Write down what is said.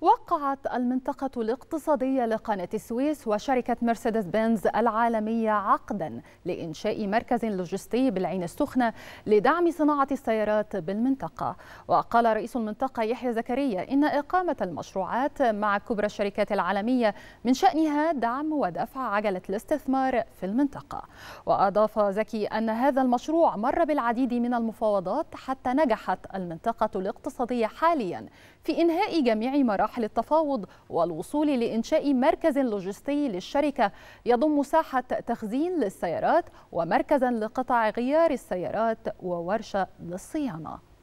وقعت المنطقة الاقتصادية لقناة السويس وشركة مرسيدس بنز العالمية عقدا لإنشاء مركز لوجستي بالعين السخنة لدعم صناعة السيارات بالمنطقة وقال رئيس المنطقة يحيى زكريا إن إقامة المشروعات مع كبرى الشركات العالمية من شأنها دعم ودفع عجلة الاستثمار في المنطقة وأضاف زكي أن هذا المشروع مر بالعديد من المفاوضات حتى نجحت المنطقة الاقتصادية حاليا في إنهاء جميع مراحل مراحل التفاوض والوصول لإنشاء مركز لوجستي للشركة يضم ساحة تخزين للسيارات ومركزا لقطع غيار السيارات وورشة للصيانة